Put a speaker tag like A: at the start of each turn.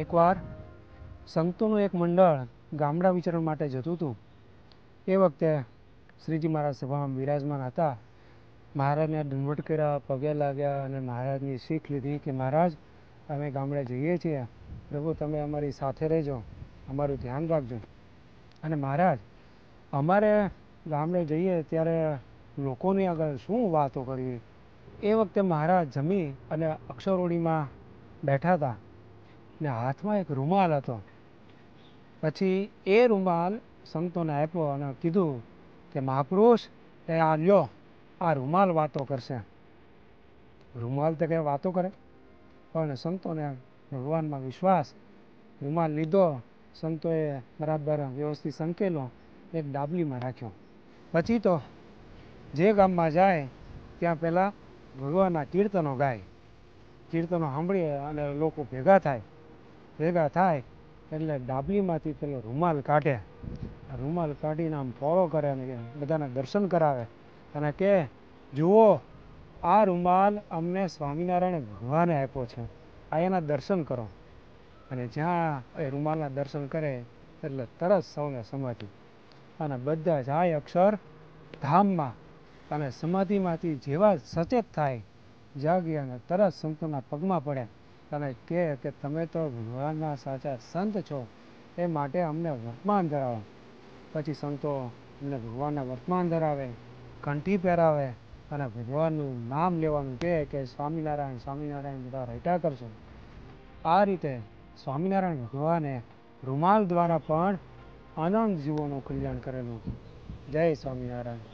A: એકવાર સંતોનું એક મંડળ ગામડા વિચરણ માટે જતું હતું એ વખતે શ્રીજી મહારાજ સભામાં બિરાજમાન હતા મહારાજને દંડવટ કર્યા પગે લાગ્યા અને મહારાજની શીખ લીધી કે મહારાજ અમે ગામડે જઈએ છીએ પ્રભુ તમે અમારી સાથે રહેજો અમારું ધ્યાન રાખજો અને મહારાજ અમારે ગામડે જઈએ ત્યારે લોકોની આગળ શું વાતો કરવી એ વખતે મહારાજ જમી અને અક્ષરોડીમાં બેઠા હતા ને હાથમાં એક રૂમાલ હતો પછી એ રૂમાલ સંતોને આપ્યો અને કીધું કે મહાપુરુષ એ આ લ્યો આ રૂમાલ વાતો કરશે રૂમાલ તો કંઈ વાતો કરે પણ સંતોને ભગવાનમાં વિશ્વાસ રૂમાલ લીધો સંતોએ બરાબર વ્યવસ્થિત સંકેલો એક ડાબલીમાં રાખ્યો પછી તો જે ગામમાં જાય ત્યાં પહેલાં ભગવાનના કીર્તનો ગાય કીર્તનો સાંભળીએ અને લોકો ભેગા થાય ભેગા થાય એટલે ડાબલીમાંથી પેલો રૂમાલ કાઢે રૂમાલ કાઢીને આમ ફોળો કરે અને બધાને દર્શન કરાવે અને કે જુઓ આ રૂમાલ અમને સ્વામિનારાયણ ભગવાને આપ્યો છે આ એના દર્શન કરો અને જ્યાં એ રૂમાલના દર્શન કરે એટલે તરત સૌને સમાધિ અને બધા જાય અક્ષર ધામમાં અને સમાધિમાંથી જેવા સચેત થાય જાગી અને તરત સંતોના પગમાં પડ્યા તમે કહે કે તમે તો ભગવાનના સાચા સંત છો એ માટે અમને વર્તમાન ધરાવો પછી સંતો અમને ભગવાનના વર્તમાન ધરાવે કંઠી પહેરાવે અને ભગવાનનું નામ લેવાનું કહે કે સ્વામિનારાયણ સ્વામિનારાયણ બધા રહેટા કરશો આ રીતે સ્વામિનારાયણ ભગવાને રૂમાલ દ્વારા પણ અનંત જીવોનું કલ્યાણ કરેલું જય સ્વામિનારાયણ